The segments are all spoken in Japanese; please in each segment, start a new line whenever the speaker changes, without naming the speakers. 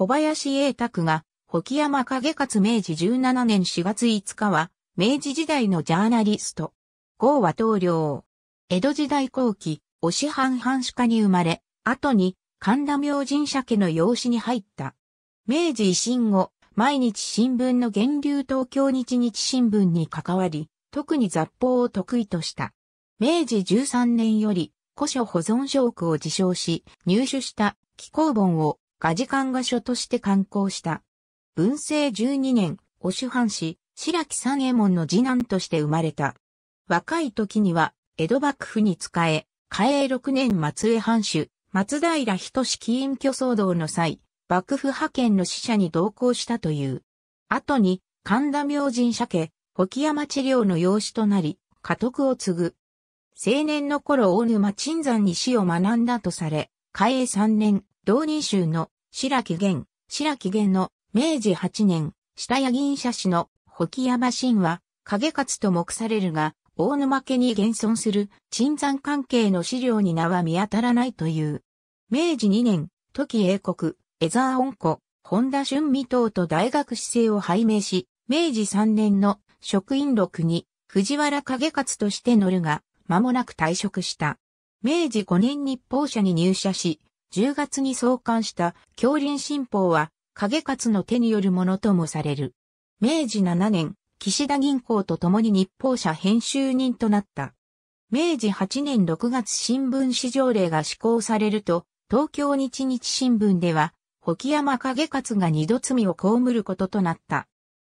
小林栄卓が、木山影勝明治17年4月5日は、明治時代のジャーナリスト。豪和東領。江戸時代後期、師藩藩主家に生まれ、後に神田明神社家の養子に入った。明治維新後、毎日新聞の源流東京日日新聞に関わり、特に雑報を得意とした。明治13年より古書保存証拠を自称し、入手した紀行本をガジカンが所として刊行した。文政12年、お主藩士、白木三右衛門の次男として生まれた。若い時には、江戸幕府に仕え、嘉永6年松江藩主、松平仁志隠居騒動の際、幕府派遣の使者に同行したという。後に、神田明神社家、沖山治療の養子となり、家督を継ぐ。青年の頃大沼鎮山に死を学んだとされ、嘉永3年、同人衆の白木玄、白木玄の明治8年、下谷銀社氏の木山神は影勝と目されるが、大沼家に現存する鎮山関係の資料に名は見当たらないという。明治2年、時英国、江沢恩子、本田春美等と大学姿勢を拝命し、明治3年の職員録に藤原影勝として乗るが、間もなく退職した。明治5年日報社に入社し、10月に創刊した京林新報は影勝の手によるものともされる。明治7年、岸田銀行と共に日報社編集人となった。明治8年6月新聞市場令が施行されると、東京日日新聞では、沖山影勝が二度罪を被ることとなった。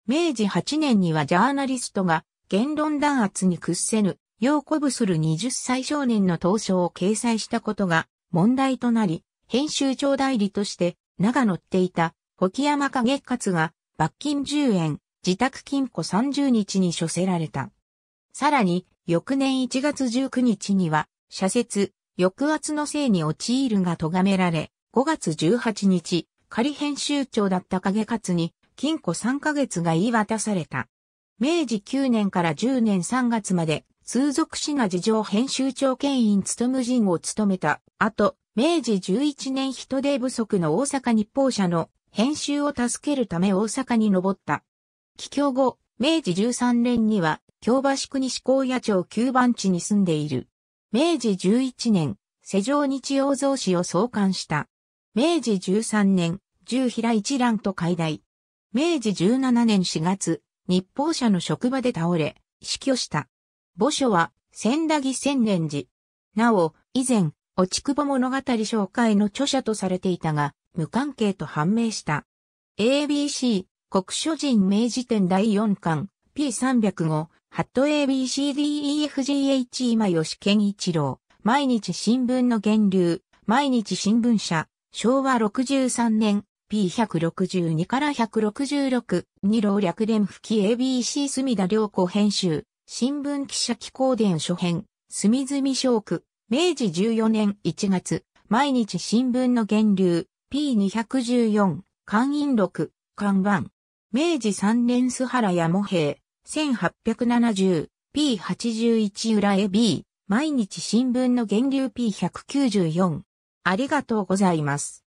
明治8年にはジャーナリストが言論弾圧に屈せぬ、よう鼓舞する20歳少年の投書を掲載したことが問題となり、編集長代理として名が載っていた、沖山影勝が罰金10円、自宅金庫30日に処せられた。さらに、翌年1月19日には、社説、抑圧のせいに陥るが咎められ、5月18日、仮編集長だった影勝に、金庫3ヶ月が言い渡された。明治9年から10年3月まで通俗誌が事情編集長兼員務人を務めた後、明治11年人手不足の大阪日報社の編集を助けるため大阪に登った。帰郷後、明治13年には、京橋区西高野町9番地に住んでいる。明治11年、世上日曜造紙を創刊した。明治13年、十平一覧と解題。明治17年4月、日報社の職場で倒れ、死去した。墓所は千駄木千年寺。なお、以前、落ち窪物語紹介の著者とされていたが、無関係と判明した。ABC、国書人明治典第4巻、P305、ハット ABCDEFGH 今吉健一郎、毎日新聞の源流、毎日新聞社、昭和63年、P162 から166、二郎略伝吹き ABC 隅田良子編集、新聞記者記行伝初編、隅々小区、明治14年1月、毎日新聞の源流、P214、官員録、看板。明治3年須原山平、1870、P81 裏へ B、毎日新聞の源流 P194。ありがとうございます。